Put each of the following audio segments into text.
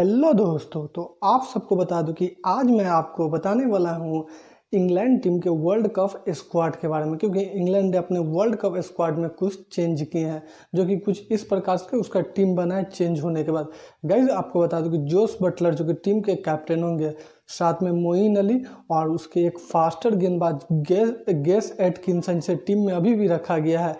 hello दोस्तों तो आप सबको बता दूं कि आज मैं आपको बताने वाला हूं इंग्लैंड टीम के वर्ल्ड कप स्क्वाड के बारे में क्योंकि इंग्लैंड ने अपने वर्ल्ड कप स्क्वाड में कुछ चेंज किए हैं जो कि कुछ इस प्रकार से उसका टीम बना है चेंज होने के बाद गाइज आपको बता दूं कि जोस बटलर जो कि टीम के कैप्टन होंगे साथ में मोइन अली और उसके एक फास्टर गेंदबाज गेस एट किन्सन से टीम में अभी भी रखा गया है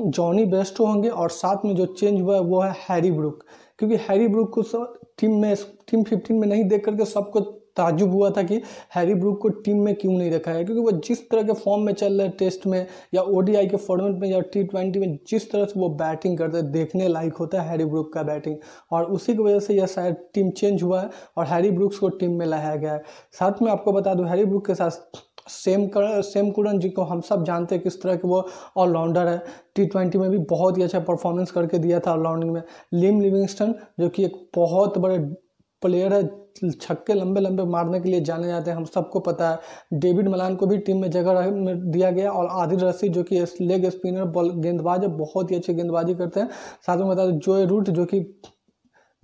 जॉनी बेस्टो होंगे और साथ में जो चेंज हुआ है वो है हैरी ब्रुक क्योंकि हैरी ब्रूक को सब टीम में टीम फिफ्टीन में नहीं देख करके सबको ताजुब हुआ था कि हैरी ब्रूक को टीम में क्यों नहीं रखा है क्योंकि वो जिस तरह के फॉर्म में चल रहे हैं टेस्ट में या ओडीआई के फॉर्मेट में या टी ट्वेंटी में जिस तरह से वो बैटिंग करते हैं देखने लायक होता है हैरी ब्रूक का बैटिंग और उसी की वजह से यह शायद टीम चेंज हुआ है और हैरी ब्रूक्स को टीम में लाया गया है साथ में आपको बता दूँ हैरी ब्रूक के साथ सेम कर सेम कुरन जी को हम सब जानते हैं किस तरह के वो ऑलराउंडर है टी ट्वेंटी में भी बहुत ही अच्छा परफॉर्मेंस करके दिया था ऑलराउंडिंग में लिम लिविंगस्टन जो कि एक बहुत बड़े प्लेयर है छक्के लंबे लंबे मारने के लिए जाने जाते हैं हम सबको पता है डेविड मलान को भी टीम में जगह दिया गया और आदिल रसीद जो कि लेग स्पिनर बॉल गेंदबाज बहुत ही अच्छी गेंदबाजी करते हैं साथ में बता दें जो रूट जो कि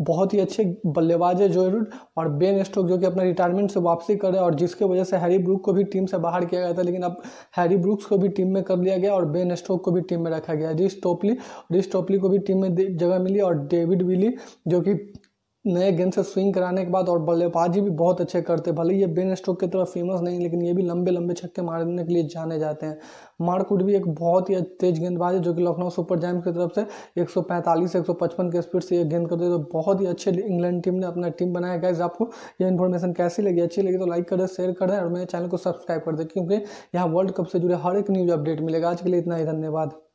बहुत ही अच्छे बल्लेबाज है जो रूट और बेन स्टोक जो कि अपना रिटायरमेंट से वापसी हैं और जिसके वजह से हैरी ब्रुक को भी टीम से बाहर किया गया था लेकिन अब हैरी ब्रुक्स को भी टीम में कर लिया गया और बेन स्टोक को भी टीम में रखा गया रिस टोपली रिस टोपली को भी टीम में जगह मिली और डेविड विली जो कि नए गेंद से स्विंग कराने के बाद और बल्लेबाजी भी बहुत अच्छे करते भले ये बेन स्टोक की तरह फेमस नहीं लेकिन ये भी लंबे लंबे छक्के मारने के लिए जाने जाते हैं मारकुट भी एक बहुत ही तेज गेंदबाज है जो कि लखनऊ सुपर जैम्स की तरफ से 145 से 155 के स्पीड से ये गेंद करते तो बहुत ही अच्छे इंग्लैंड टीम ने अपना टीम बनाया गया आपको ये इन्फॉर्मेशन कैसी लगी अच्छी लगी तो लाइक कर शेयर कर दें और मेरे चैनल को सब्सक्राइब कर दें क्योंकि यहाँ वर्ल्ड कप से जुड़े हर एक न्यूज़ अपडेट मिलेगा आज के लिए इतना ही धन्यवाद